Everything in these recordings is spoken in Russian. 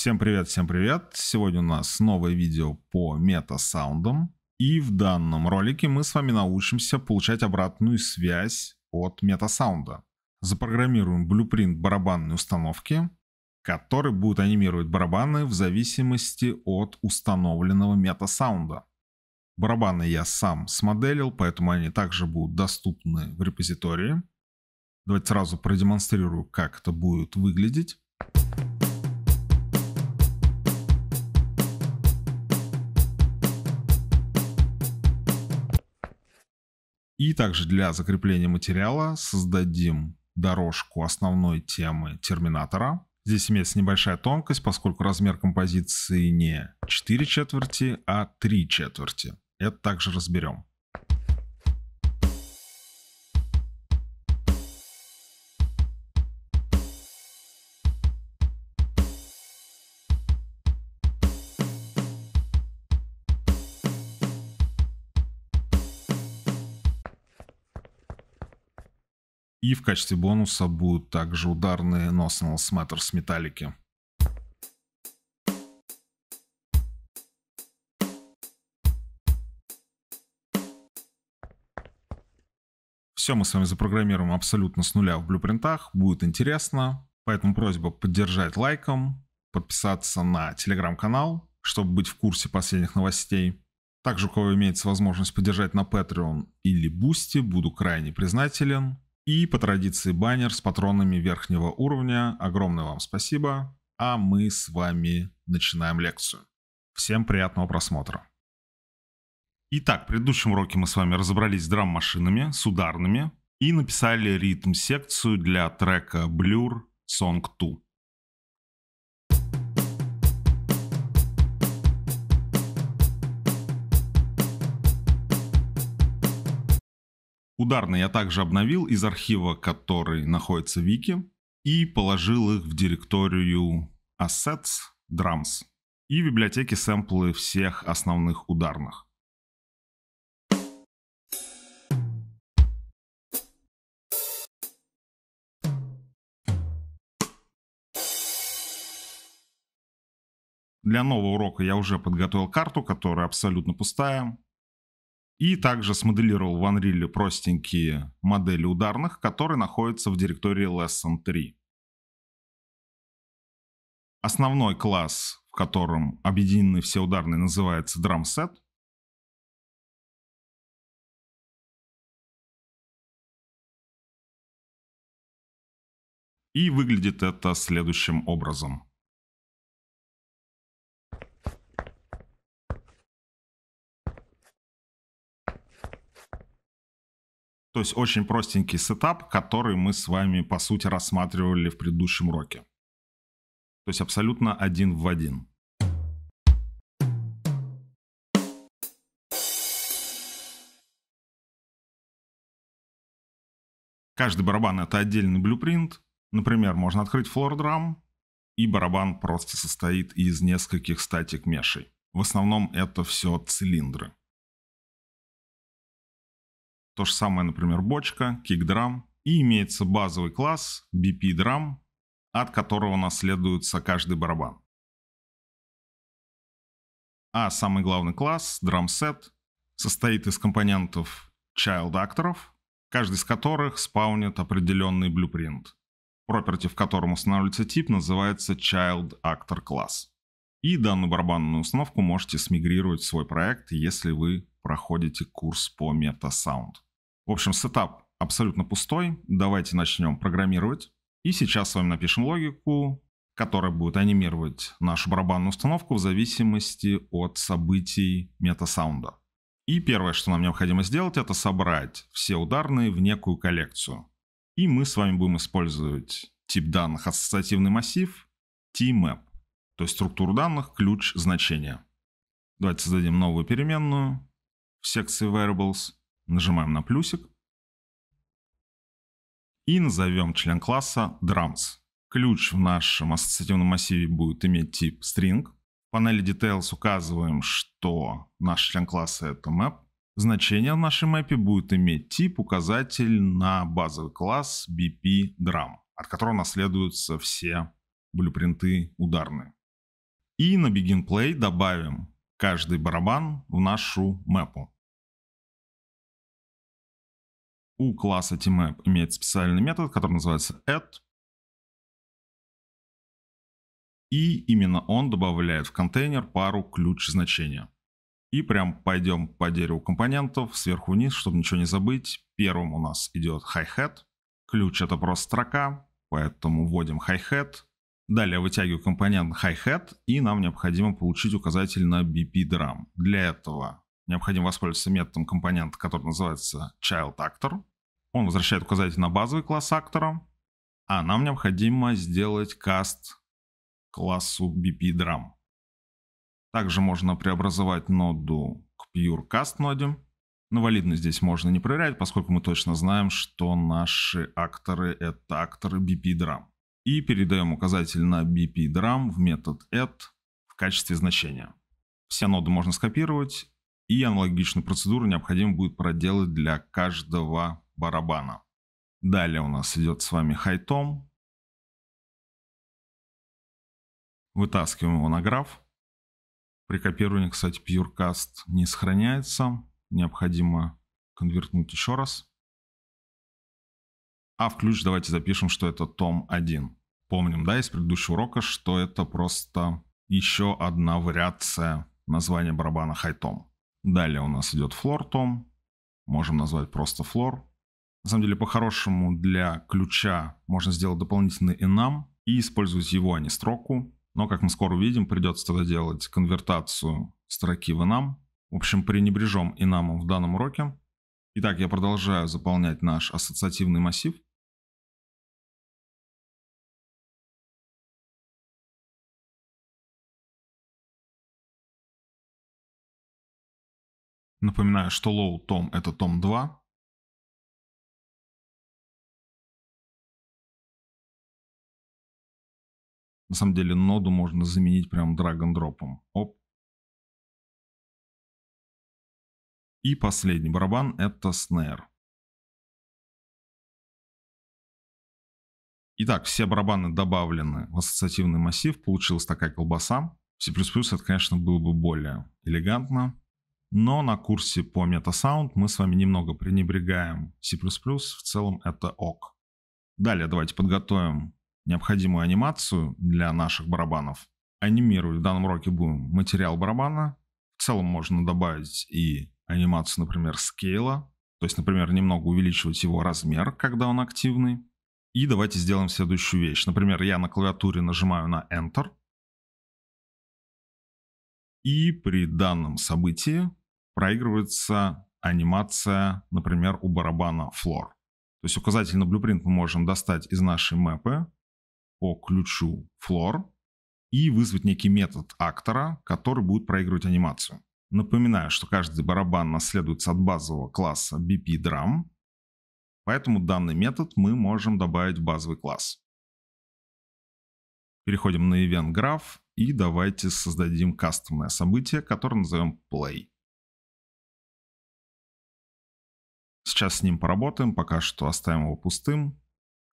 Всем привет, всем привет. Сегодня у нас новое видео по мета-саундам. И в данном ролике мы с вами научимся получать обратную связь от мета-саунда. Запрограммируем блюпринт барабанной установки, который будет анимировать барабаны в зависимости от установленного мета-саунда. Барабаны я сам смоделил, поэтому они также будут доступны в репозитории. Давайте сразу продемонстрирую, как это будет выглядеть. И также для закрепления материала создадим дорожку основной темы терминатора. Здесь имеется небольшая тонкость, поскольку размер композиции не 4 четверти, а 3 четверти. Это также разберем. в качестве бонуса будут также ударные No Snails с металлики. Все мы с вами запрограммируем абсолютно с нуля в блюпринтах. Будет интересно. Поэтому просьба поддержать лайком, подписаться на телеграм-канал, чтобы быть в курсе последних новостей. Также, у кого имеется возможность поддержать на Patreon или Boosty, буду крайне признателен. И по традиции баннер с патронами верхнего уровня. Огромное вам спасибо. А мы с вами начинаем лекцию. Всем приятного просмотра. Итак, в предыдущем уроке мы с вами разобрались с драм-машинами, с ударными, и написали ритм-секцию для трека Blur Song 2. Ударные я также обновил из архива, который находится в вики, и положил их в директорию Assets Drums и в библиотеке сэмплы всех основных ударных. Для нового урока я уже подготовил карту, которая абсолютно пустая. И также смоделировал в Unreal простенькие модели ударных, которые находятся в директории Lesson 3. Основной класс, в котором объединены все ударные, называется DrumSet. И выглядит это следующим образом. То есть очень простенький сетап, который мы с вами, по сути, рассматривали в предыдущем уроке. То есть абсолютно один в один. Каждый барабан это отдельный блюпринт. Например, можно открыть floor drum, и барабан просто состоит из нескольких статик мешей. В основном это все цилиндры. То же самое, например, бочка, кикдрам. И имеется базовый класс BP-драм, от которого наследуется каждый барабан. А самый главный класс, Drum состоит из компонентов child акторов, каждый из которых спаунит определенный блюпринт, проперти в котором устанавливается тип, называется child actor класс. И данную барабанную установку можете смигрировать в свой проект, если вы проходите курс по MetaSound. В общем, сетап абсолютно пустой. Давайте начнем программировать. И сейчас с вами напишем логику, которая будет анимировать нашу барабанную установку в зависимости от событий метасаунда. И первое, что нам необходимо сделать, это собрать все ударные в некую коллекцию. И мы с вами будем использовать тип данных ассоциативный массив tmap, то есть структуру данных ключ значения. Давайте создадим новую переменную в секции Variables, нажимаем на плюсик и назовем член класса Drums. Ключ в нашем ассоциативном массиве будет иметь тип String. В панели Details указываем, что наш член класса это Map. Значение в нашей мэпе будет иметь тип указатель на базовый класс BP Drum, от которого наследуются все блюпринты ударные. И на begin play добавим каждый барабан в нашу мэпу. У класса tmap имеет специальный метод, который называется add. И именно он добавляет в контейнер пару ключ-значения. И прям пойдем по дереву компонентов сверху вниз, чтобы ничего не забыть. Первым у нас идет hi-hat. Ключ это просто строка, поэтому вводим hi-hat. Далее вытягиваю компонент Hi-Hat, и нам необходимо получить указатель на BP Drum. Для этого необходимо воспользоваться методом компонента, который называется Child Actor. Он возвращает указатель на базовый класс актора, а нам необходимо сделать каст классу BP Drum. Также можно преобразовать ноду к PureCast ноде. Но валидность здесь можно не проверять, поскольку мы точно знаем, что наши акторы — это акторы BP Drum и передаем указатель на bpdrum в метод add в качестве значения. Все ноды можно скопировать, и аналогичную процедуру необходимо будет проделать для каждого барабана. Далее у нас идет с вами хайтом. Вытаскиваем его на граф. При копировании, кстати, PureCast не сохраняется. Необходимо конвертнуть еще раз. А в ключ давайте запишем, что это том 1 помним, да, из предыдущего урока, что это просто еще одна вариация названия барабана хайтом. Далее у нас идет флор-том. Можем назвать просто флор. На самом деле, по-хорошему, для ключа можно сделать дополнительный enum и использовать его, а не строку. Но, как мы скоро увидим, придется тогда делать конвертацию строки в enum. В общем, пренебрежем enum в данном уроке. Итак, я продолжаю заполнять наш ассоциативный массив. Напоминаю, что Low Tom — это том 2. На самом деле ноду можно заменить прям драг дропом Оп. И последний барабан — это снэр. Итак, все барабаны добавлены в ассоциативный массив. Получилась такая колбаса. В C++ это, конечно, было бы более элегантно. Но на курсе по MetaSound мы с вами немного пренебрегаем C++, в целом это ок. Далее давайте подготовим необходимую анимацию для наших барабанов. анимирую в данном уроке будем материал барабана. В целом можно добавить и анимацию, например, скейла. То есть, например, немного увеличивать его размер, когда он активный. И давайте сделаем следующую вещь. Например, я на клавиатуре нажимаю на Enter. И при данном событии проигрывается анимация, например, у барабана Floor. То есть указатель на Blueprint мы можем достать из нашей мэпы по ключу Floor и вызвать некий метод актора, который будет проигрывать анимацию. Напоминаю, что каждый барабан наследуется от базового класса BP Drum, поэтому данный метод мы можем добавить в базовый класс. Переходим на Event Graph и давайте создадим кастомное событие, которое назовем Play. Сейчас с ним поработаем, пока что оставим его пустым.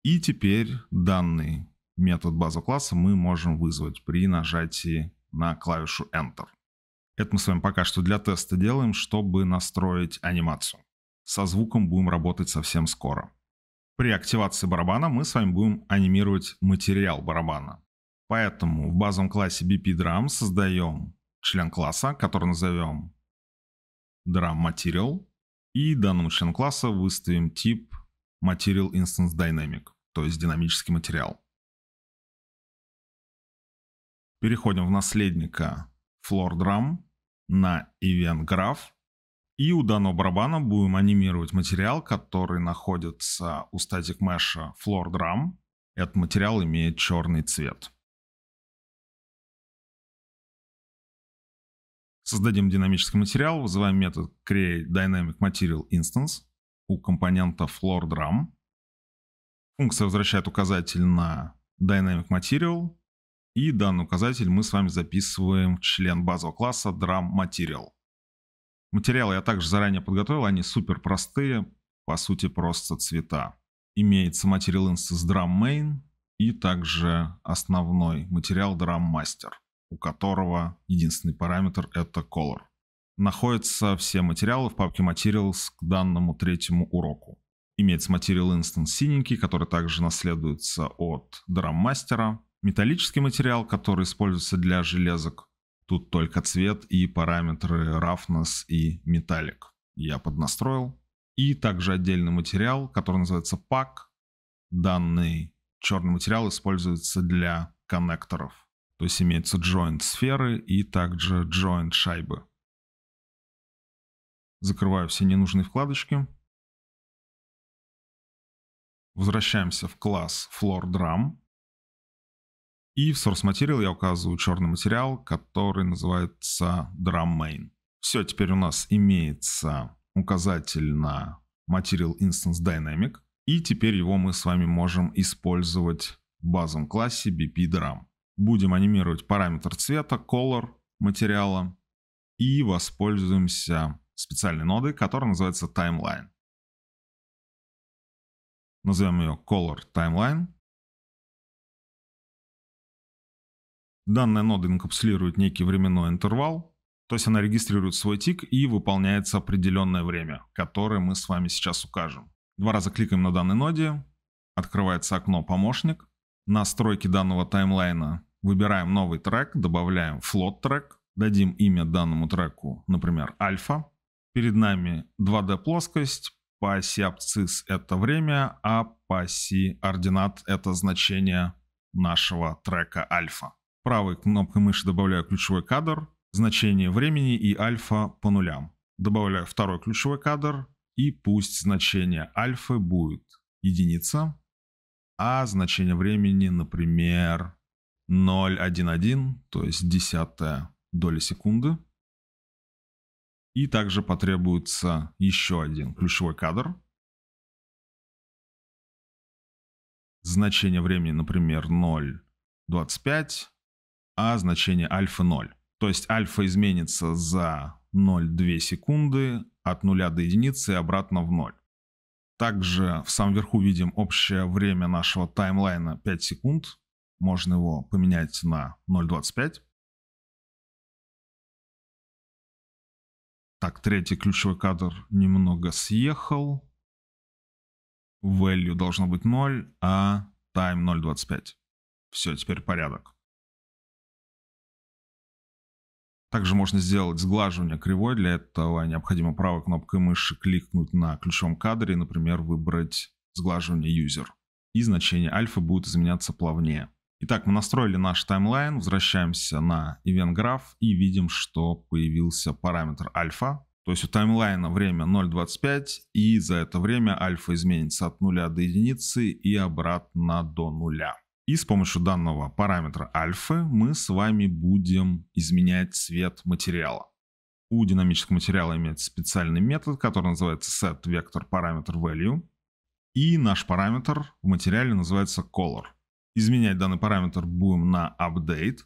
И теперь данный метод базового класса мы можем вызвать при нажатии на клавишу Enter. Это мы с вами пока что для теста делаем, чтобы настроить анимацию. Со звуком будем работать совсем скоро. При активации барабана мы с вами будем анимировать материал барабана. Поэтому в базовом классе bpdrum создаем член класса, который назовем drum material. И данным члену класса выставим тип Material Instance Dynamic, то есть динамический материал. Переходим в наследника Floor Drum на Event Graph. И у данного барабана будем анимировать материал, который находится у Static Mesh Floor Drum. Этот материал имеет черный цвет. Создадим динамический материал, вызываем метод create dynamic material instance у компонента floor drum. Функция возвращает указатель на dynamic material, и данный указатель мы с вами записываем в член базового класса drum material. Материалы я также заранее подготовил, они супер простые, по сути просто цвета. Имеется материал instance drum main и также основной материал drum master у которого единственный параметр — это color. Находятся все материалы в папке Materials к данному третьему уроку. Имеется материал Instance синенький, который также наследуется от драм-мастера. Металлический материал, который используется для железок. Тут только цвет и параметры roughness и metallic. Я поднастроил. И также отдельный материал, который называется pack. Данный черный материал используется для коннекторов. То есть имеется joint сферы и также joint шайбы. Закрываю все ненужные вкладочки. Возвращаемся в класс Floor Drum. И в Source Material я указываю черный материал, который называется Drum Main. Все, теперь у нас имеется указатель на Material Instance Dynamic. И теперь его мы с вами можем использовать в базовом классе BP Drum будем анимировать параметр цвета, color материала и воспользуемся специальной нодой, которая называется timeline. Назовем ее color timeline. Данная нода инкапсулирует некий временной интервал, то есть она регистрирует свой тик и выполняется определенное время, которое мы с вами сейчас укажем. Два раза кликаем на данной ноде, открывается окно «Помощник», настройки данного таймлайна Выбираем новый трек, добавляем флот трек, дадим имя данному треку, например, альфа. Перед нами 2D плоскость, по оси абцисс это время, а по оси ординат это значение нашего трека альфа. Правой кнопкой мыши добавляю ключевой кадр, значение времени и альфа по нулям. Добавляю второй ключевой кадр и пусть значение Альфа будет единица, а значение времени, например, 0,11, то есть десятая доля секунды. И также потребуется еще один ключевой кадр. Значение времени, например, 0,25, а значение альфа 0. То есть альфа изменится за 0,2 секунды от 0 до единицы и обратно в 0. Также в самом верху видим общее время нашего таймлайна 5 секунд, можно его поменять на 0.25. Так, третий ключевой кадр немного съехал. Value должно быть 0, а time 0.25. Все, теперь порядок. Также можно сделать сглаживание кривой. Для этого необходимо правой кнопкой мыши кликнуть на ключевом кадре и, например, выбрать сглаживание user. И значение альфа будет изменяться плавнее. Итак, мы настроили наш таймлайн, возвращаемся на event graph и видим, что появился параметр альфа. То есть у таймлайна время 0.25, и за это время альфа изменится от 0 до единицы и обратно до 0. И с помощью данного параметра альфы мы с вами будем изменять цвет материала. У динамического материала имеется специальный метод, который называется setVectorParameterValue И наш параметр в материале называется color. Изменять данный параметр будем на update,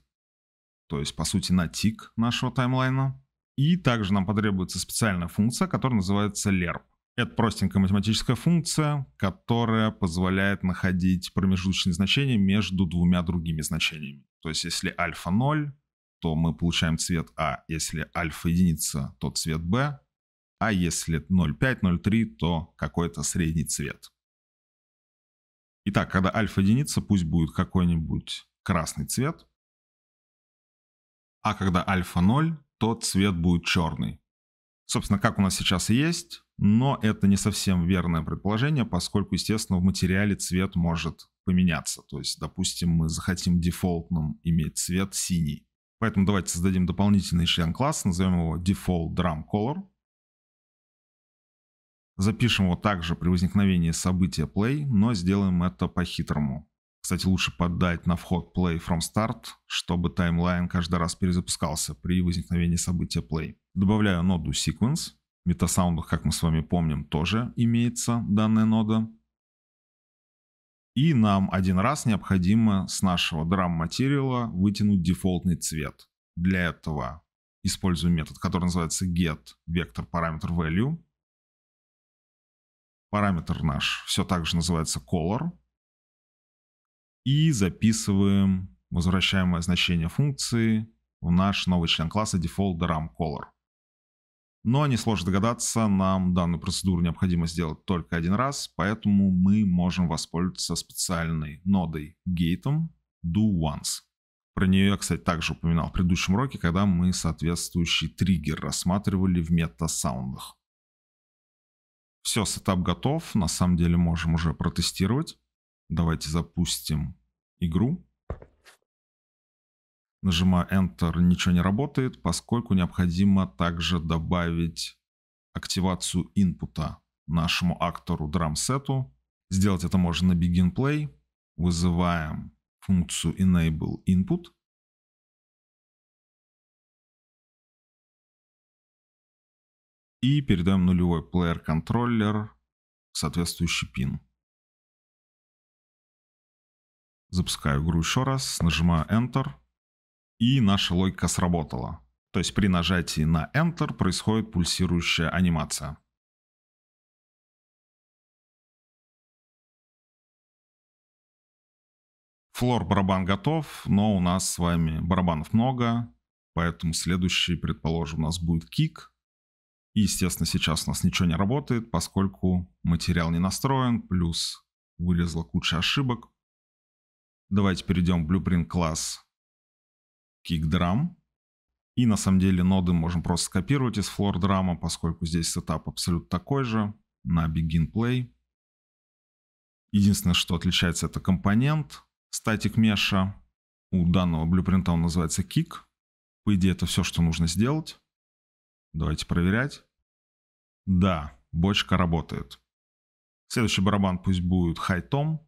то есть по сути на тик нашего таймлайна. И также нам потребуется специальная функция, которая называется lerp. Это простенькая математическая функция, которая позволяет находить промежуточные значения между двумя другими значениями. То есть если альфа 0, то мы получаем цвет А. Если альфа единица, то цвет Б. А если 0,5, 0,3, то какой-то средний цвет. Итак, когда альфа-единица, пусть будет какой-нибудь красный цвет. А когда альфа 0, то цвет будет черный. Собственно, как у нас сейчас и есть, но это не совсем верное предположение, поскольку, естественно, в материале цвет может поменяться. То есть, допустим, мы захотим дефолтным иметь цвет синий. Поэтому давайте создадим дополнительный член класса, назовем его default drum color. Запишем его также при возникновении события play, но сделаем это по-хитрому. Кстати, лучше поддать на вход play from start, чтобы таймлайн каждый раз перезапускался при возникновении события play. Добавляю ноду sequence. В метасаундах, как мы с вами помним, тоже имеется данная нода. И нам один раз необходимо с нашего драм-материала вытянуть дефолтный цвет. Для этого использую метод, который называется get vector parameter value. Параметр наш все так же называется color. И записываем возвращаемое значение функции в наш новый член класса default ram color. Но не сложно догадаться, нам данную процедуру необходимо сделать только один раз, поэтому мы можем воспользоваться специальной нодой гейтом do once. Про нее я, кстати, также упоминал в предыдущем уроке, когда мы соответствующий триггер рассматривали в мета-саундах. Все, сетап готов. На самом деле можем уже протестировать. Давайте запустим игру. Нажимаю Enter, ничего не работает, поскольку необходимо также добавить активацию инпута нашему актору драмсету. Сделать это можно на begin play. Вызываем функцию enable input. и передаем нулевой плеер-контроллер, соответствующий пин. Запускаю игру еще раз, нажимаю Enter, и наша логика сработала. То есть при нажатии на Enter происходит пульсирующая анимация. Флор барабан готов, но у нас с вами барабанов много, поэтому следующий, предположим, у нас будет кик – и, естественно, сейчас у нас ничего не работает, поскольку материал не настроен, плюс вылезла куча ошибок. Давайте перейдем в Blueprint класс KickDrum. И на самом деле ноды можем просто скопировать из FloorDrum, поскольку здесь сетап абсолютно такой же на Begin Play. Единственное, что отличается, это компонент Static Mesh У данного блюпринта он называется kick. По идее, это все, что нужно сделать. Давайте проверять. Да, бочка работает. Следующий барабан пусть будет хайтом.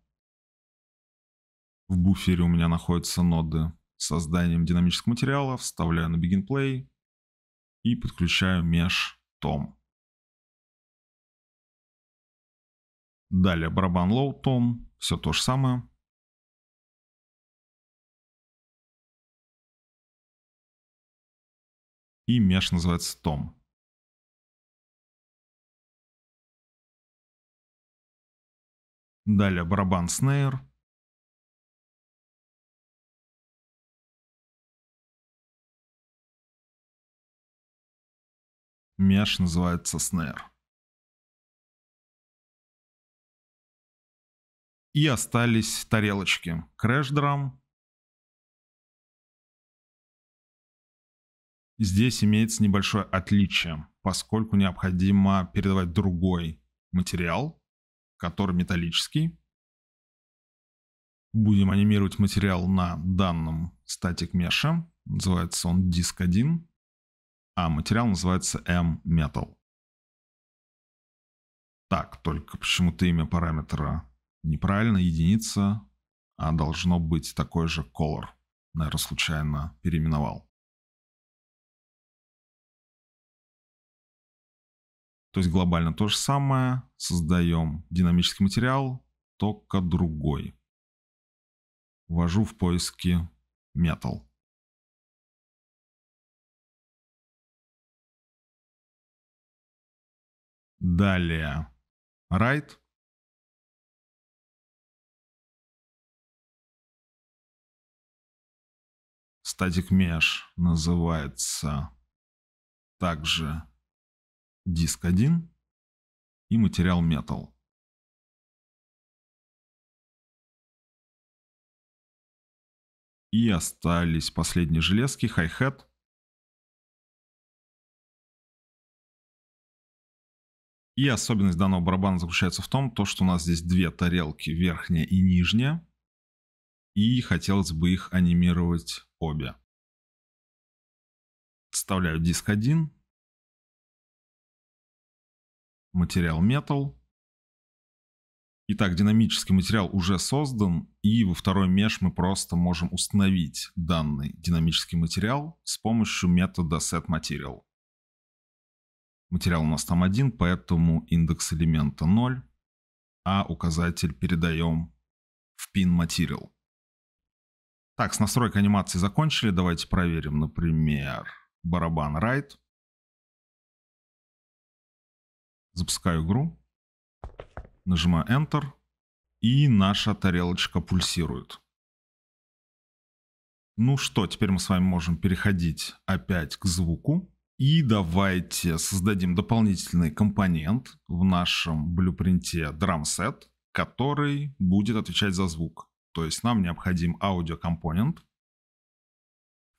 В буфере у меня находятся ноды с созданием динамического материала. Вставляю на begin play и подключаю меж том. Далее барабан low том. Все то же самое. и меш называется Том. Далее барабан снейр. Меш называется снейр. И остались тарелочки. Крэш драм, Здесь имеется небольшое отличие, поскольку необходимо передавать другой материал, который металлический. Будем анимировать материал на данном статик mesh. Называется он диск 1, а материал называется m-metal. Так, только почему-то имя параметра неправильно, единица, а должно быть такой же color. Наверное, случайно переименовал. То есть глобально то же самое, создаем динамический материал, только другой. Ввожу в поиски металл. Далее. Right. Static Mesh называется также диск 1 и материал металл И остались последние железки, хай-хет И особенность данного барабана заключается в том, то, что у нас здесь две тарелки, верхняя и нижняя. И хотелось бы их анимировать обе. Вставляю диск 1 материал Metal. Итак, динамический материал уже создан, и во второй меж мы просто можем установить данный динамический материал с помощью метода setMaterial. Материал у нас там один, поэтому индекс элемента 0, а указатель передаем в pin material. Так, с настройкой анимации закончили. Давайте проверим, например, барабан right. Запускаю игру. Нажимаю Enter. И наша тарелочка пульсирует. Ну что, теперь мы с вами можем переходить опять к звуку. И давайте создадим дополнительный компонент в нашем блюпринте DrumSet, который будет отвечать за звук. То есть нам необходим аудиокомпонент. В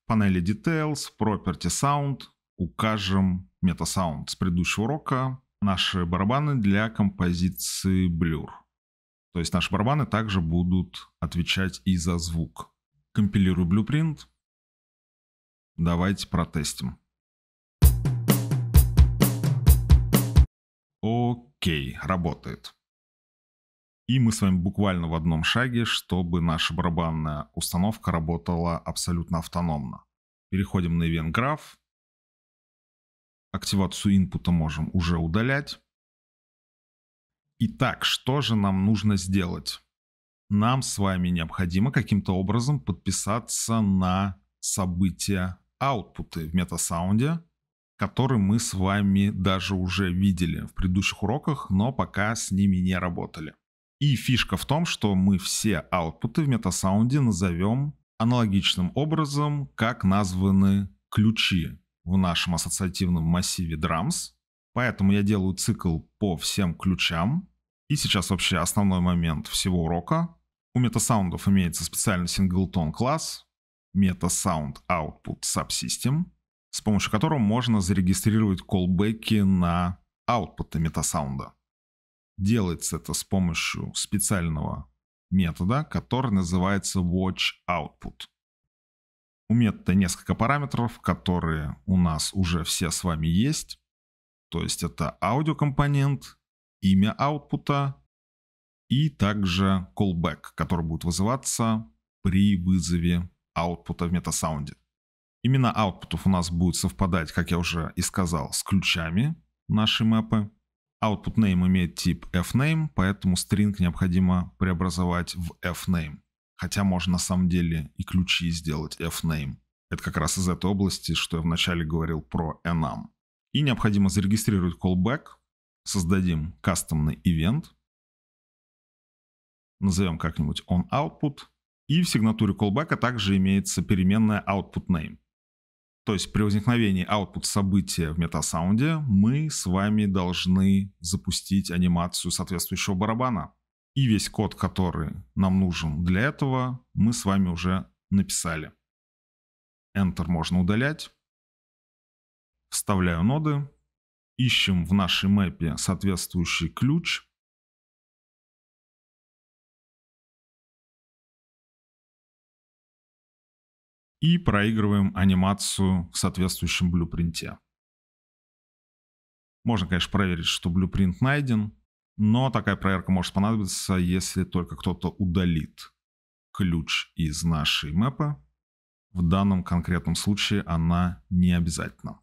панели Details, Property Sound укажем MetaSound с предыдущего урока наши барабаны для композиции Blur. То есть наши барабаны также будут отвечать и за звук. Компилирую блюпринт. Давайте протестим. Окей, работает. И мы с вами буквально в одном шаге, чтобы наша барабанная установка работала абсолютно автономно. Переходим на Event Graph. Активацию инпута можем уже удалять. Итак, что же нам нужно сделать? Нам с вами необходимо каким-то образом подписаться на события аутпуты в метасаунде, которые мы с вами даже уже видели в предыдущих уроках, но пока с ними не работали. И фишка в том, что мы все аутпуты в метасаунде назовем аналогичным образом, как названы ключи в нашем ассоциативном массиве Drums. Поэтому я делаю цикл по всем ключам. И сейчас вообще основной момент всего урока. У метасаундов имеется специальный синглтон класс MetaSound Output Subsystem, с помощью которого можно зарегистрировать колбеки на output метасаунда. Делается это с помощью специального метода, который называется watch output. У метода несколько параметров, которые у нас уже все с вами есть. То есть это аудиокомпонент, имя аутпута и также callback, который будет вызываться при вызове аутпута в метасаунде. Имена аутпутов у нас будут совпадать, как я уже и сказал, с ключами нашей мэпы. Output name имеет тип fname, поэтому string необходимо преобразовать в fname. Хотя можно на самом деле и ключи сделать F-name. Это как раз из этой области, что я вначале говорил про enum. И необходимо зарегистрировать callback. Создадим кастомный ивент. Назовем как-нибудь onOutput. И в сигнатуре callback также имеется переменная outputName. То есть при возникновении output события в метасаунде мы с вами должны запустить анимацию соответствующего барабана и весь код, который нам нужен для этого, мы с вами уже написали. Enter можно удалять. Вставляю ноды. Ищем в нашей мэпе соответствующий ключ. И проигрываем анимацию в соответствующем блюпринте. Можно, конечно, проверить, что блюпринт найден. Но такая проверка может понадобиться, если только кто-то удалит ключ из нашей мэпа. В данном конкретном случае она не обязательна.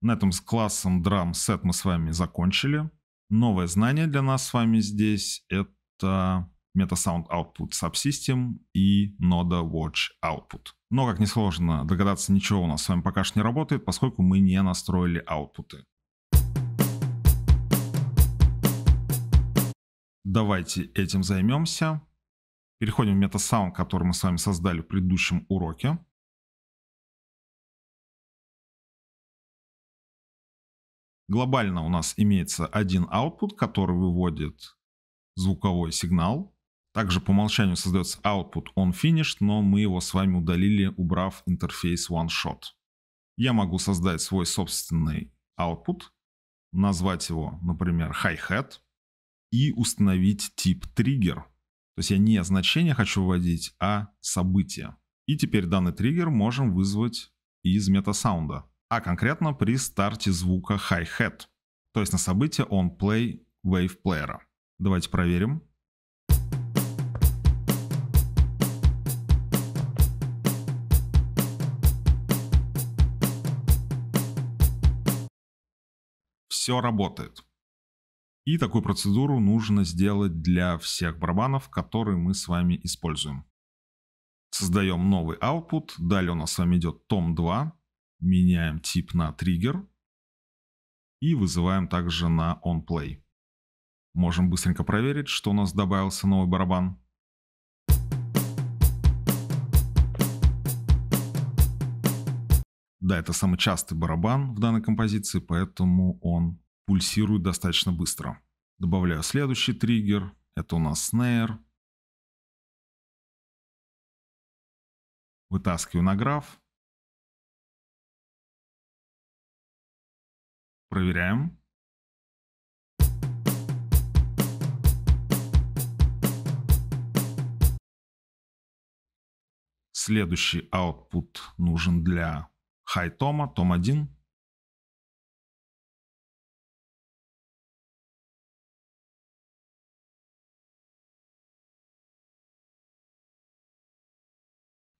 На этом с классом драм сет мы с вами закончили. Новое знание для нас с вами здесь это MetaSound Output Subsystem и нода Watch Output. Но, как несложно догадаться, ничего у нас с вами пока что не работает, поскольку мы не настроили аутпуты. Давайте этим займемся. Переходим в метасаунд, который мы с вами создали в предыдущем уроке. Глобально у нас имеется один output, который выводит звуковой сигнал. Также по умолчанию создается output on finish, но мы его с вами удалили, убрав интерфейс OneShot. Я могу создать свой собственный output, назвать его, например, hi-hat и установить тип триггер. То есть я не значение хочу вводить, а событие. И теперь данный триггер можем вызвать из метасаунда, а конкретно при старте звука hi-hat. То есть на событие он play wave player. Давайте проверим. Все работает. И такую процедуру нужно сделать для всех барабанов, которые мы с вами используем. Создаем новый output. Далее у нас с вами идет том 2. Меняем тип на триггер. И вызываем также на onPlay. Можем быстренько проверить, что у нас добавился новый барабан. Да, это самый частый барабан в данной композиции, поэтому он пульсирует достаточно быстро. Добавляю следующий триггер. Это у нас снейр. Вытаскиваю на граф. Проверяем. Следующий output нужен для хай тома, том 1.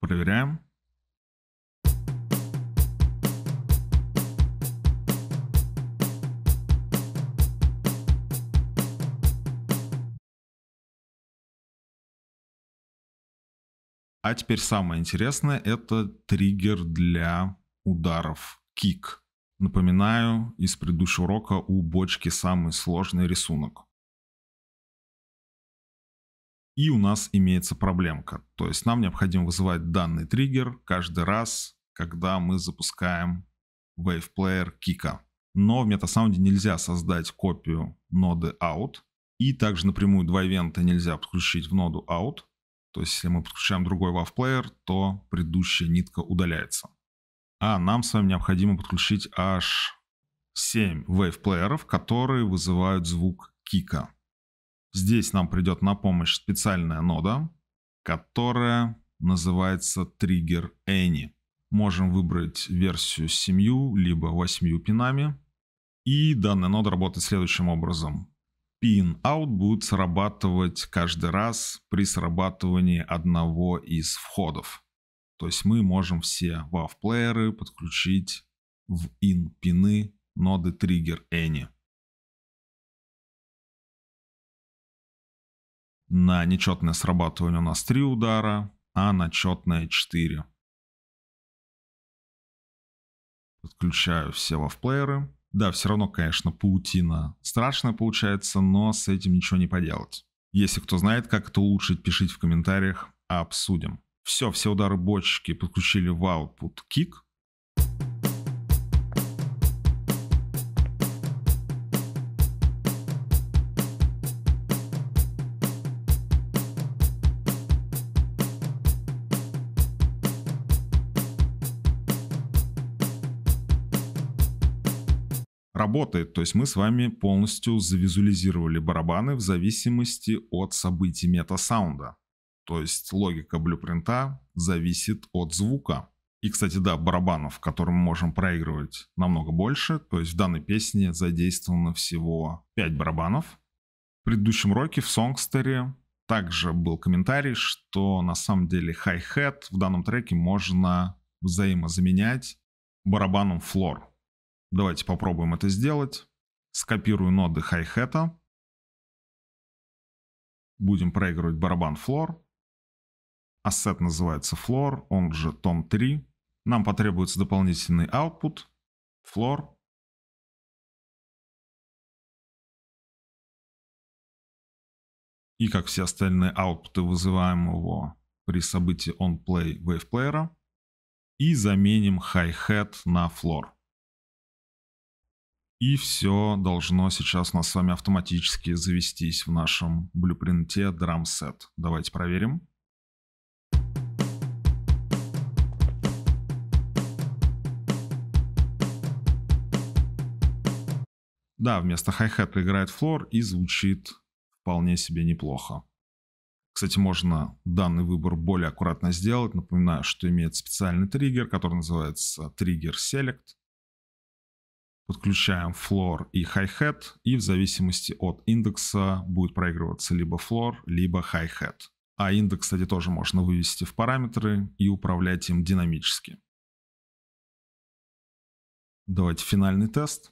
проверяем. А теперь самое интересное, это триггер для ударов кик. Напоминаю, из предыдущего урока у бочки самый сложный рисунок и у нас имеется проблемка. То есть нам необходимо вызывать данный триггер каждый раз, когда мы запускаем Wave Player Kika. Но в метасаунде нельзя создать копию ноды out. И также напрямую два ивента нельзя подключить в ноду out. То есть если мы подключаем другой WAV Player, то предыдущая нитка удаляется. А нам с вами необходимо подключить аж 7 Wave Player'ов, которые вызывают звук Kika. Здесь нам придет на помощь специальная нода, которая называется триггер Any. Можем выбрать версию с 7, либо восьмью пинами. И данная нода работает следующим образом. Pin out будет срабатывать каждый раз при срабатывании одного из входов. То есть мы можем все WAV-плееры подключить в in-пины ноды триггер Any. На нечетное срабатывание у нас 3 удара, а на четное 4. Подключаю все вовплееры. Да, все равно, конечно, паутина страшная получается, но с этим ничего не поделать. Если кто знает, как это улучшить, пишите в комментариях, обсудим. Все, все удары бочки подключили в output kick. работает. То есть мы с вами полностью завизуализировали барабаны в зависимости от событий мета метасаунда. То есть логика блюпринта зависит от звука. И, кстати, да, барабанов, которые мы можем проигрывать намного больше. То есть в данной песне задействовано всего 5 барабанов. В предыдущем роке в Сонгстере также был комментарий, что на самом деле хай-хет в данном треке можно взаимозаменять барабаном флор. Давайте попробуем это сделать. Скопирую ноды хай-хета. Будем проигрывать барабан флор. Ассет называется флор, он же том 3. Нам потребуется дополнительный output, флор. И как все остальные output вызываем его при событии onPlay wave плеера и заменим hi-hat на флор. И все должно сейчас у нас с вами автоматически завестись в нашем блюпринте драмсет. Давайте проверим. Да, вместо хай-хета играет флор и звучит вполне себе неплохо. Кстати, можно данный выбор более аккуратно сделать. Напоминаю, что имеет специальный триггер, который называется триггер Select подключаем флор и хай-хет, и в зависимости от индекса будет проигрываться либо флор, либо хай-хет. А индекс, кстати, тоже можно вывести в параметры и управлять им динамически. Давайте финальный тест.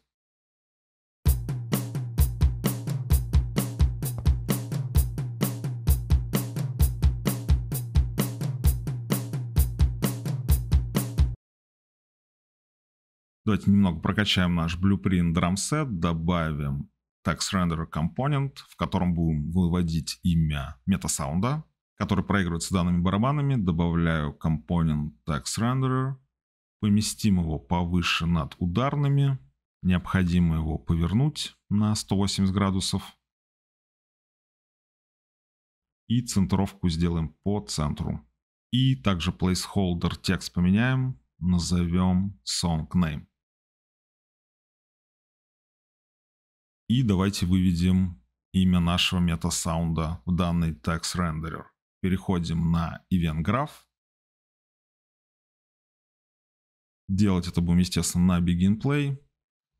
Давайте немного прокачаем наш Blueprint drum set, добавим Text Render Component, в котором будем выводить имя метасаунда, который проигрывается данными барабанами. Добавляю component Text Renderer, поместим его повыше над ударными. Необходимо его повернуть на 180 градусов. И центровку сделаем по центру. И также placeholder текст поменяем, назовем song name. И давайте выведем имя нашего метасаунда в данный текст рендерер. Переходим на event graph. Делать это будем, естественно, на begin play.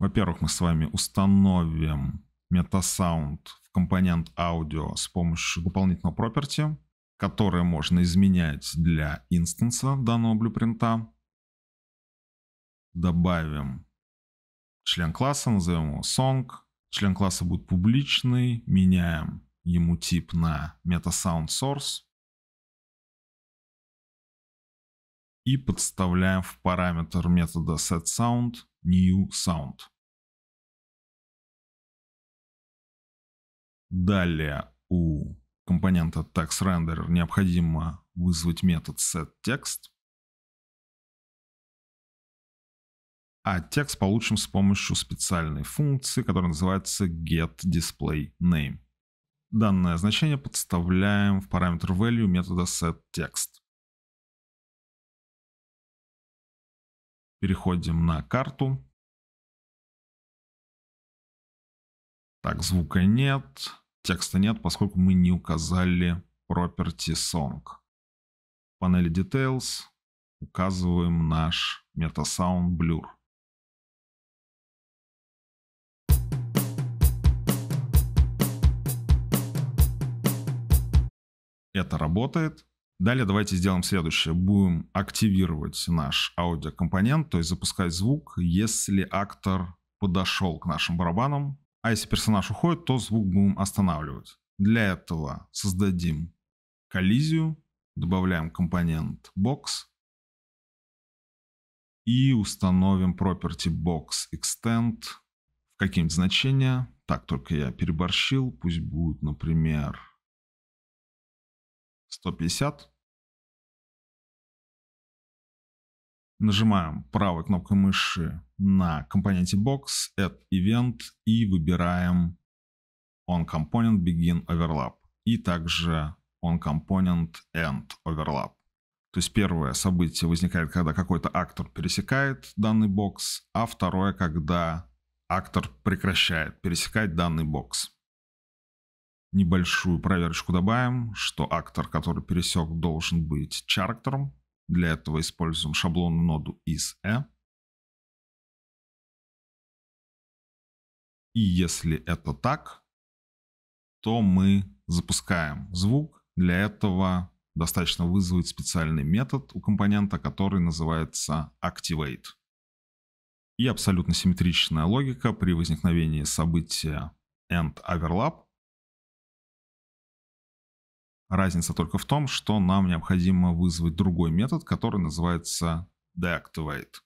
Во-первых, мы с вами установим метасаунд в компонент аудио с помощью дополнительного property, которое можно изменять для инстанса данного блюпринта. Добавим член класса, назовем его song. Член класса будет публичный. Меняем ему тип на MetaSoundSource И подставляем в параметр метода setSound new sound. Далее у компонента TextRender необходимо вызвать метод setText. а текст получим с помощью специальной функции, которая называется getDisplayName. Данное значение подставляем в параметр value метода setText. Переходим на карту. Так, звука нет, текста нет, поскольку мы не указали property song. В панели details указываем наш метасаунд blur. Это работает. Далее давайте сделаем следующее. Будем активировать наш аудиокомпонент, то есть запускать звук, если актор подошел к нашим барабанам. А если персонаж уходит, то звук будем останавливать. Для этого создадим коллизию, добавляем компонент box и установим property box extend в какие-нибудь значения. Так, только я переборщил. Пусть будет, например, 150. Нажимаем правой кнопкой мыши на компоненте Box, Add Event и выбираем On Component Begin Overlap и также On Component End Overlap. То есть первое событие возникает, когда какой-то актор пересекает данный бокс, а второе, когда актор прекращает пересекать данный бокс небольшую проверочку добавим, что актор, который пересек, должен быть чарактером. Для этого используем шаблонную ноду из E. И если это так, то мы запускаем звук. Для этого достаточно вызвать специальный метод у компонента, который называется activate. И абсолютно симметричная логика при возникновении события end overlap Разница только в том, что нам необходимо вызвать другой метод, который называется deactivate.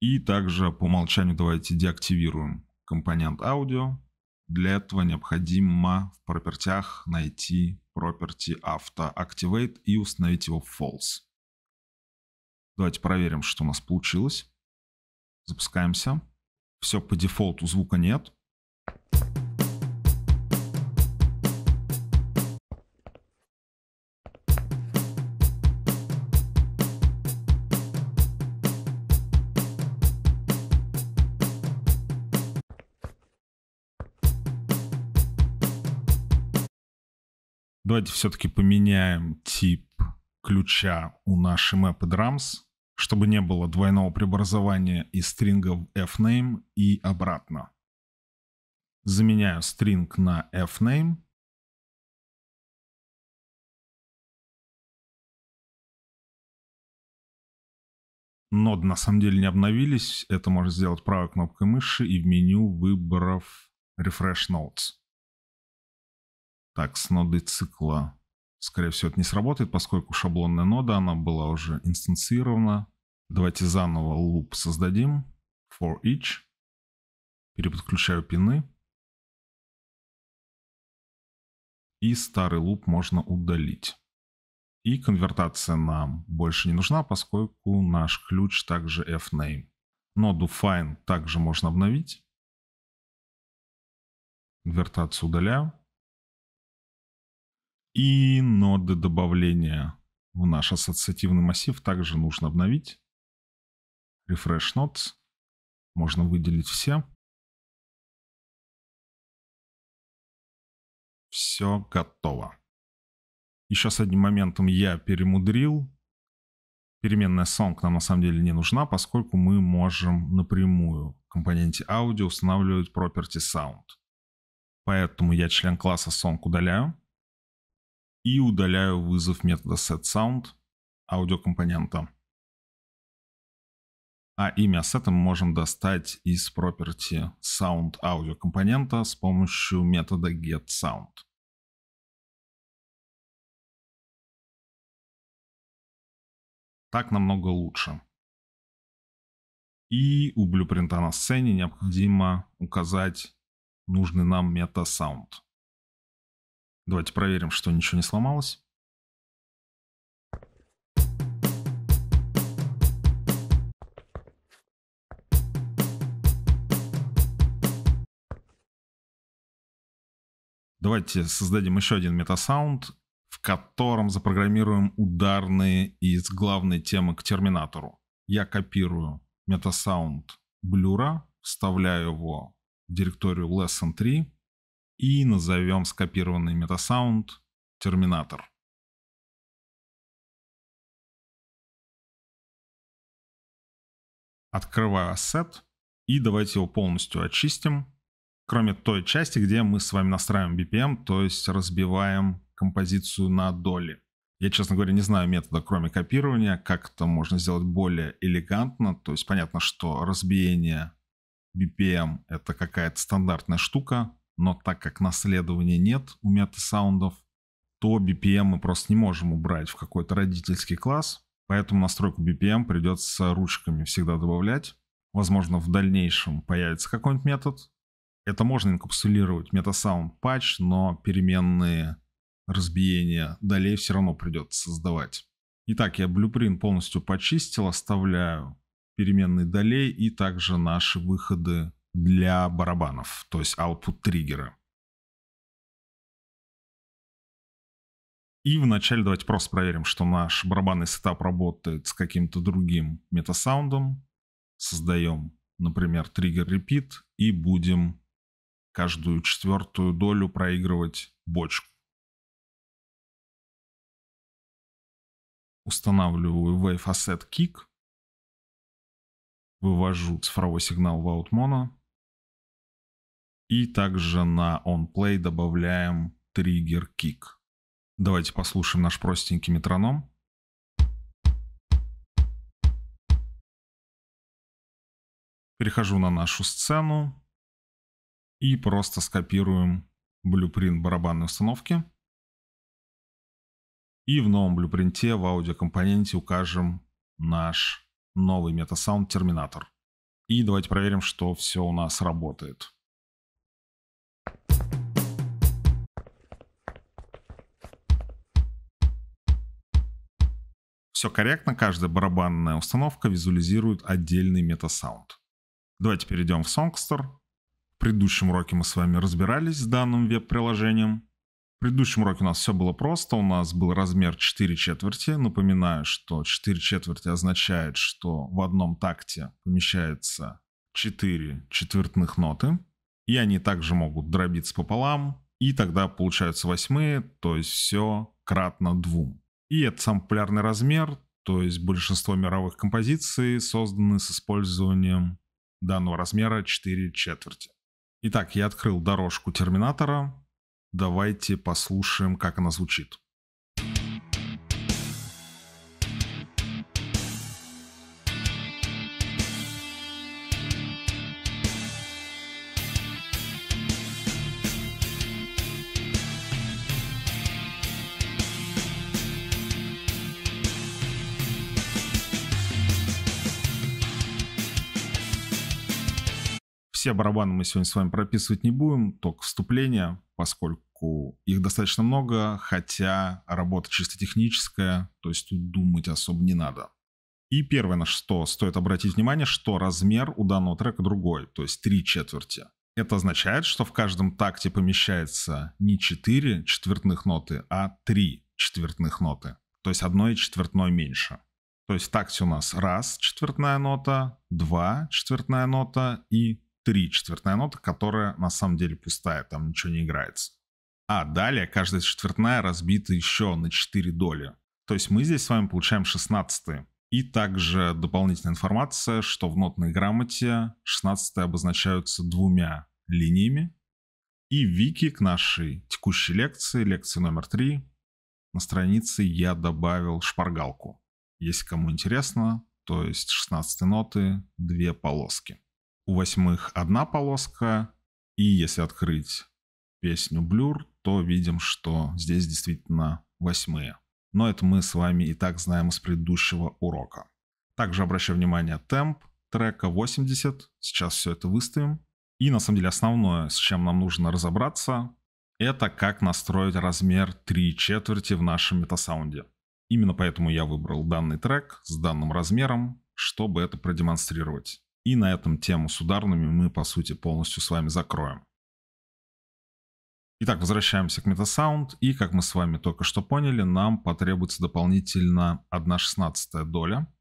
И также по умолчанию давайте деактивируем компонент аудио. Для этого необходимо в пропертях найти property auto activate и установить его в false. Давайте проверим, что у нас получилось. Запускаемся все по дефолту, звука нет. Давайте все-таки поменяем тип ключа у нашей мэпы drums чтобы не было двойного преобразования из стрингов fname и обратно. Заменяю стринг на fname. Ноды на самом деле не обновились. Это можно сделать правой кнопкой мыши и в меню выбрав Refresh Nodes. Так, с ноды цикла Скорее всего, это не сработает, поскольку шаблонная нода, она была уже инстанцирована. Давайте заново loop создадим. For each. Переподключаю пины. И старый луп можно удалить. И конвертация нам больше не нужна, поскольку наш ключ также fname. Ноду find также можно обновить. Конвертацию удаляю. И ноды добавления в наш ассоциативный массив также нужно обновить. Refresh Nodes. Можно выделить все. Все готово. Еще с одним моментом я перемудрил. Переменная song нам на самом деле не нужна, поскольку мы можем напрямую в компоненте аудио устанавливать property sound. Поэтому я член класса song удаляю и удаляю вызов метода setSound аудиокомпонента. А имя ассета мы можем достать из property sound аудиокомпонента с помощью метода getSound. Так намного лучше. И у блюпринта на сцене необходимо указать нужный нам мета-саунд. Давайте проверим, что ничего не сломалось. Давайте создадим еще один метасаунд, в котором запрограммируем ударные из главной темы к терминатору. Я копирую метасаунд блюра, вставляю его в директорию lesson 3, и назовем скопированный метасаунд «Терминатор». Открываю ассет и давайте его полностью очистим, кроме той части, где мы с вами настраиваем BPM, то есть разбиваем композицию на доли. Я, честно говоря, не знаю метода, кроме копирования, как это можно сделать более элегантно. То есть понятно, что разбиение BPM — это какая-то стандартная штука, но так как наследования нет у саундов, то BPM мы просто не можем убрать в какой-то родительский класс, поэтому настройку BPM придется ручками всегда добавлять. Возможно, в дальнейшем появится какой-нибудь метод. Это можно инкапсулировать метасаунд патч, но переменные разбиения долей все равно придется создавать. Итак, я блюпринт полностью почистил, оставляю переменные долей и также наши выходы для барабанов, то есть output триггера. И вначале давайте просто проверим, что наш барабанный сетап работает с каким-то другим метасаундом. Создаем, например, триггер repeat и будем каждую четвертую долю проигрывать бочку. Устанавливаю wave asset kick. Вывожу цифровой сигнал в OutMono. И также на OnPlay добавляем триггер Kick. Давайте послушаем наш простенький метроном. Перехожу на нашу сцену и просто скопируем блюпринт барабанной установки. И в новом блюпринте в аудиокомпоненте укажем наш новый метасаунд терминатор. И давайте проверим, что все у нас работает. Все корректно, каждая барабанная установка визуализирует отдельный метасаунд. Давайте перейдем в Songster. В предыдущем уроке мы с вами разбирались с данным веб-приложением. В предыдущем уроке у нас все было просто. У нас был размер 4 четверти. Напоминаю, что 4 четверти означает, что в одном такте помещается 4 четвертных ноты. И они также могут дробиться пополам. И тогда получаются восьмые, то есть все кратно двум. И это самый популярный размер, то есть большинство мировых композиций созданы с использованием данного размера 4 четверти. Итак, я открыл дорожку терминатора. Давайте послушаем, как она звучит. все барабаны мы сегодня с вами прописывать не будем, только вступление, поскольку их достаточно много, хотя работа чисто техническая, то есть тут думать особо не надо. И первое, на что стоит обратить внимание, что размер у данного трека другой, то есть три четверти. Это означает, что в каждом такте помещается не 4 четвертных ноты, а 3 четвертных ноты. То есть одной четвертной меньше. То есть в такте у нас раз четвертная нота, два четвертная нота и три четвертная нота, которая на самом деле пустая, там ничего не играется. А далее каждая четвертная разбита еще на 4 доли. То есть мы здесь с вами получаем 16 и также дополнительная информация, что в нотной грамоте 16 обозначаются двумя линиями. И вики к нашей текущей лекции, лекции номер 3, на странице я добавил шпаргалку. Если кому интересно, то есть 16 ноты, две полоски у восьмых одна полоска, и если открыть песню Blur, то видим, что здесь действительно восьмые. Но это мы с вами и так знаем из предыдущего урока. Также обращаю внимание темп трека 80. Сейчас все это выставим. И на самом деле основное, с чем нам нужно разобраться, это как настроить размер 3 четверти в нашем метасаунде. Именно поэтому я выбрал данный трек с данным размером, чтобы это продемонстрировать. И на этом тему с ударными мы, по сути, полностью с вами закроем. Итак, возвращаемся к MetaSound, и как мы с вами только что поняли, нам потребуется дополнительно 1,16 доля.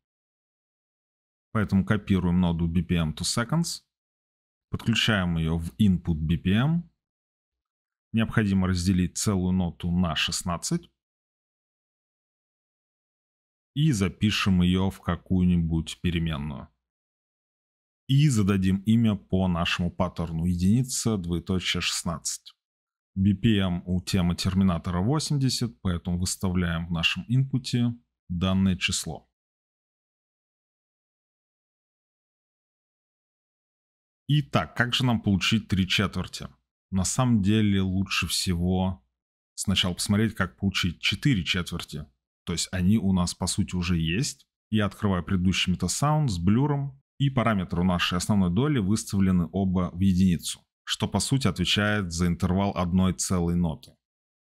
Поэтому копируем ноду BPM to Seconds, подключаем ее в Input BPM. Необходимо разделить целую ноту на 16. И запишем ее в какую-нибудь переменную и зададим имя по нашему паттерну единица двоеточие 16. BPM у темы терминатора 80, поэтому выставляем в нашем инпуте данное число. Итак, как же нам получить три четверти? На самом деле лучше всего сначала посмотреть, как получить 4 четверти. То есть они у нас по сути уже есть. Я открываю предыдущий метасаунд с блюром, и у нашей основной доли выставлены оба в единицу, что по сути отвечает за интервал одной целой ноты.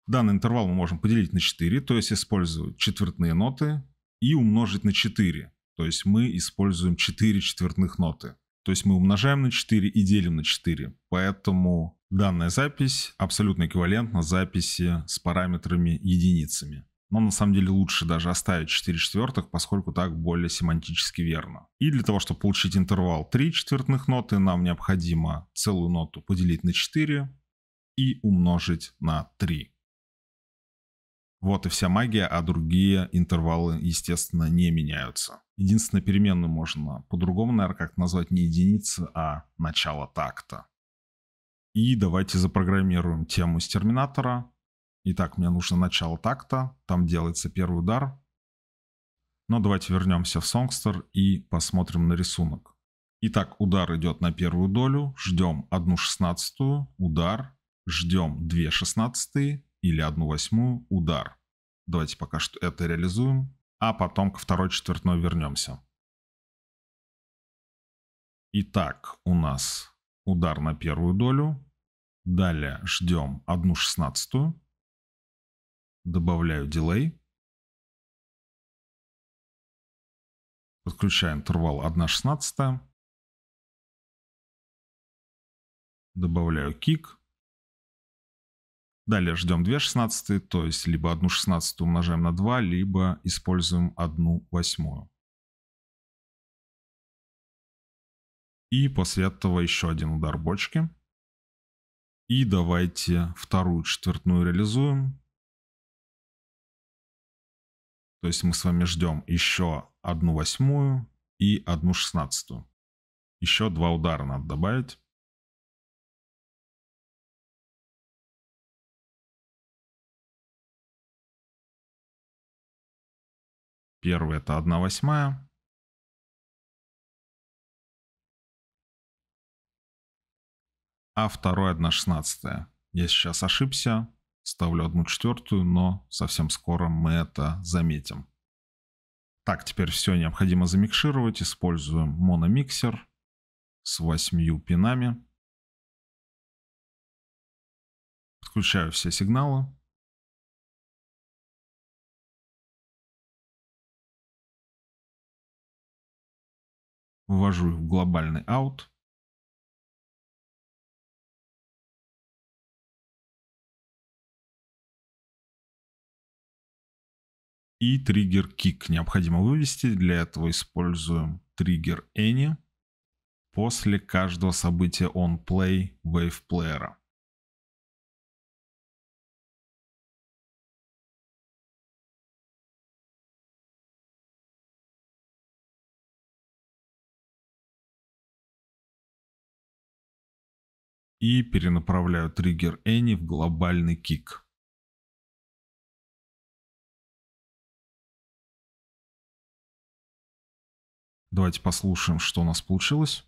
Данный интервал мы можем поделить на 4, то есть использовать четвертные ноты, и умножить на 4, то есть мы используем 4 четвертных ноты. То есть мы умножаем на 4 и делим на 4, поэтому данная запись абсолютно эквивалентна записи с параметрами единицами но на самом деле лучше даже оставить 4 четвертых, поскольку так более семантически верно. И для того, чтобы получить интервал 3 четвертных ноты, нам необходимо целую ноту поделить на 4 и умножить на 3. Вот и вся магия, а другие интервалы, естественно, не меняются. Единственное, переменную можно по-другому, наверное, как назвать не единицы, а начало такта. И давайте запрограммируем тему с терминатора. Итак, мне нужно начало такта, там делается первый удар. Но давайте вернемся в Songster и посмотрим на рисунок. Итак, удар идет на первую долю, ждем одну шестнадцатую, удар, ждем две шестнадцатые или одну восьмую, удар. Давайте пока что это реализуем, а потом к второй четвертной вернемся. Итак, у нас удар на первую долю, далее ждем одну шестнадцатую, Добавляю дилей. Подключаем интервал 1.16. Добавляю кик. Далее ждем 2 16, то есть либо 1 16 умножаем на 2, либо используем 1 восьмую. И после этого еще один удар бочки. И давайте вторую четвертную реализуем. То есть мы с вами ждем еще одну восьмую и одну шестнадцатую. Еще два удара надо добавить. Первый это 1 восьмая. А второй 1 шестнадцатая. Я сейчас ошибся. Ставлю одну четвертую, но совсем скоро мы это заметим. Так, теперь все необходимо замикшировать. Используем мономиксер с восьмью пинами. Подключаю все сигналы. Ввожу их в глобальный аут. и триггер kick необходимо вывести. Для этого используем триггер any после каждого события on play wave player И перенаправляю триггер any в глобальный кик. Давайте послушаем, что у нас получилось.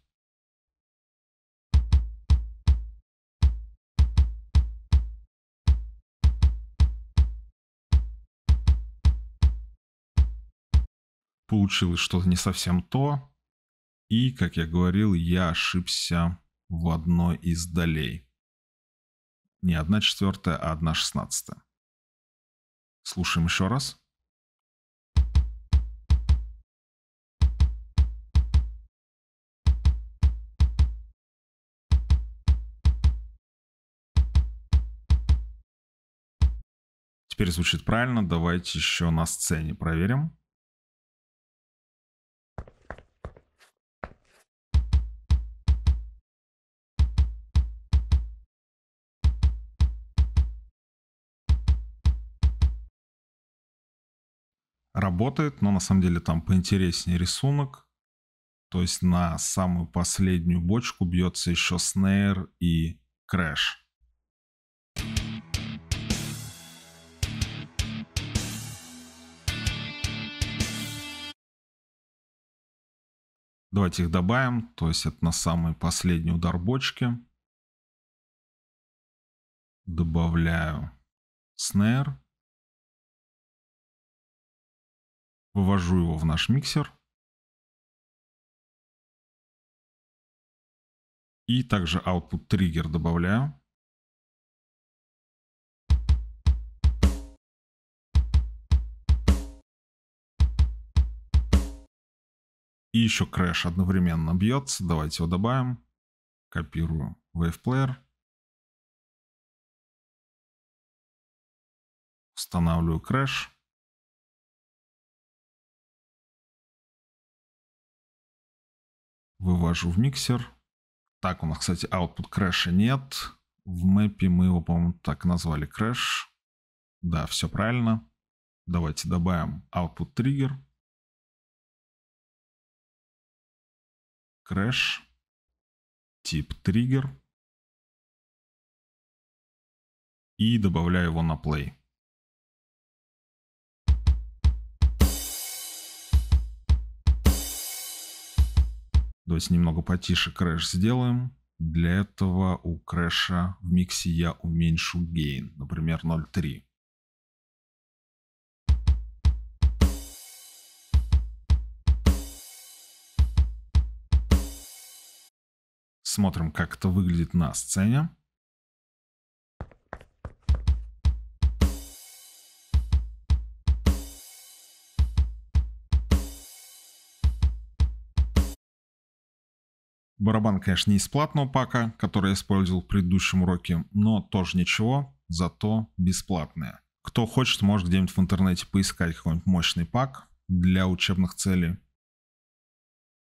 Получилось что-то не совсем то. И, как я говорил, я ошибся в одной из долей. Не одна четвертая, а одна шестнадцатая. Слушаем еще раз. Теперь звучит правильно. Давайте еще на сцене проверим. Работает, но на самом деле там поинтереснее рисунок. То есть на самую последнюю бочку бьется еще снейр и крэш. Давайте их добавим. То есть это на самый последний удар бочки. Добавляю снейр, Вывожу его в наш миксер. И также output trigger добавляю. И еще крэш одновременно бьется. Давайте его добавим. Копирую WavePlayer. Устанавливаю крэш. Вывожу в миксер. Так, у нас, кстати, output крэша нет. В мэпе мы его, по-моему, так назвали крэш. Да, все правильно. Давайте добавим output trigger. Crash, тип Trigger и добавляю его на Play. Давайте немного потише крэш сделаем. Для этого у крэша в миксе я уменьшу гейн, например, 0.3. Смотрим, как это выглядит на сцене. Барабан, конечно, не из платного пака, который я использовал в предыдущем уроке, но тоже ничего, зато бесплатное. Кто хочет, может где-нибудь в интернете поискать какой-нибудь мощный пак для учебных целей.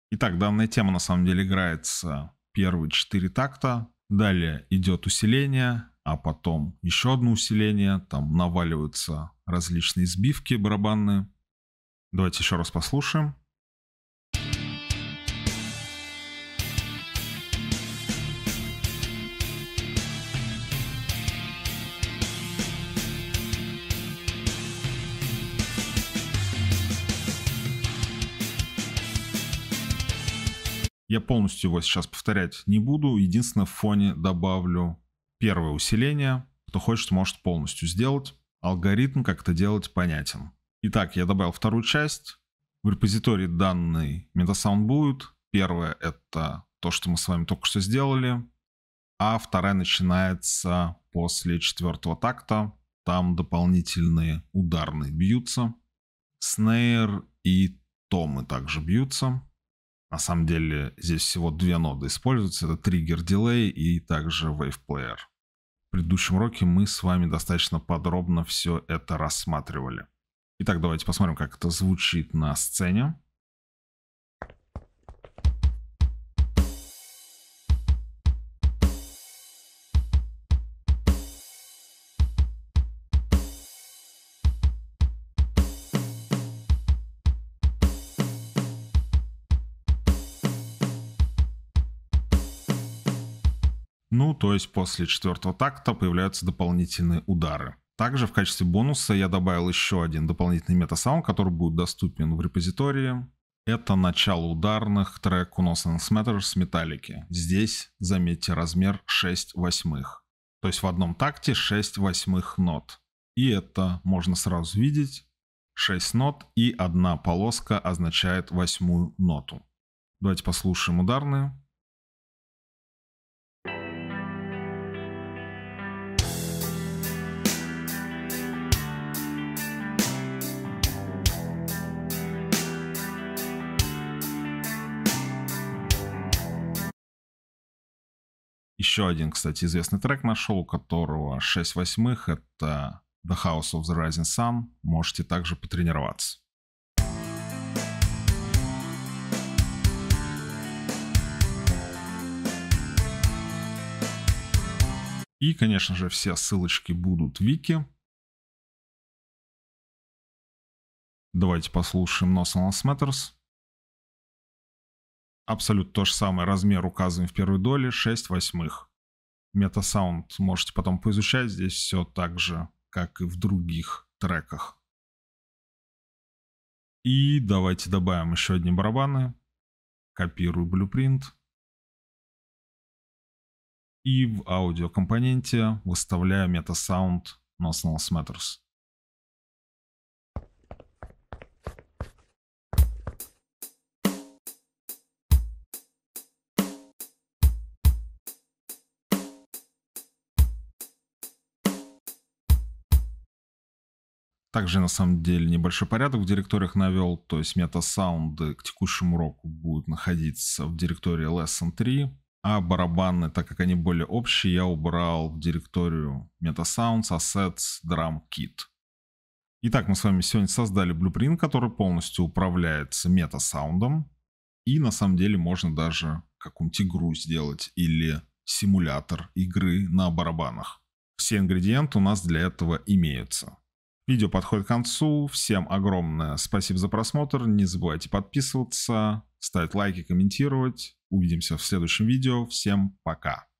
Итак, данная тема на самом деле играется первые четыре такта, далее идет усиление, а потом еще одно усиление, там наваливаются различные сбивки барабанные. Давайте еще раз послушаем. Я полностью его сейчас повторять не буду. Единственное, в фоне добавлю первое усиление. Кто хочет, может полностью сделать. Алгоритм, как это делать, понятен. Итак, я добавил вторую часть. В репозитории данный метасаунд будет. Первое — это то, что мы с вами только что сделали. А вторая начинается после четвертого такта. Там дополнительные ударные бьются. Снейр и томы также бьются. На самом деле здесь всего две ноды используются. Это триггер дилей и также Wave Player. В предыдущем уроке мы с вами достаточно подробно все это рассматривали. Итак, давайте посмотрим, как это звучит на сцене. есть после четвертого такта появляются дополнительные удары. Также в качестве бонуса я добавил еще один дополнительный метасаунд, который будет доступен в репозитории. Это начало ударных трек у Nosen Smatter с металлики. Здесь, заметьте, размер 6 восьмых. То есть в одном такте 6 восьмых нот. И это можно сразу видеть. 6 нот и одна полоска означает восьмую ноту. Давайте послушаем ударные. Еще один, кстати, известный трек нашел, у которого 6 восьмых. Это The House of the Rising Sun. Можете также потренироваться. И, конечно же, все ссылочки будут в Вики. Давайте послушаем No Silence Matters. Абсолютно то же самое, размер указан в первой доле, 6 восьмых. Метасаунд можете потом поизучать, здесь все так же, как и в других треках. И давайте добавим еще одни барабаны. Копирую блюпринт. И в аудиокомпоненте выставляю метасаунд No Smells Matters. также, на самом деле, небольшой порядок в директориях навел. То есть мета-саунды к текущему року будут находиться в директории Lesson 3. А барабаны, так как они более общие, я убрал в директорию MetaSounds, Assets, Drum Kit. Итак, мы с вами сегодня создали блюпринт, который полностью управляется мета-саундом. И на самом деле можно даже какую-нибудь игру сделать или симулятор игры на барабанах. Все ингредиенты у нас для этого имеются. Видео подходит к концу. Всем огромное спасибо за просмотр. Не забывайте подписываться, ставить лайки, комментировать. Увидимся в следующем видео. Всем пока.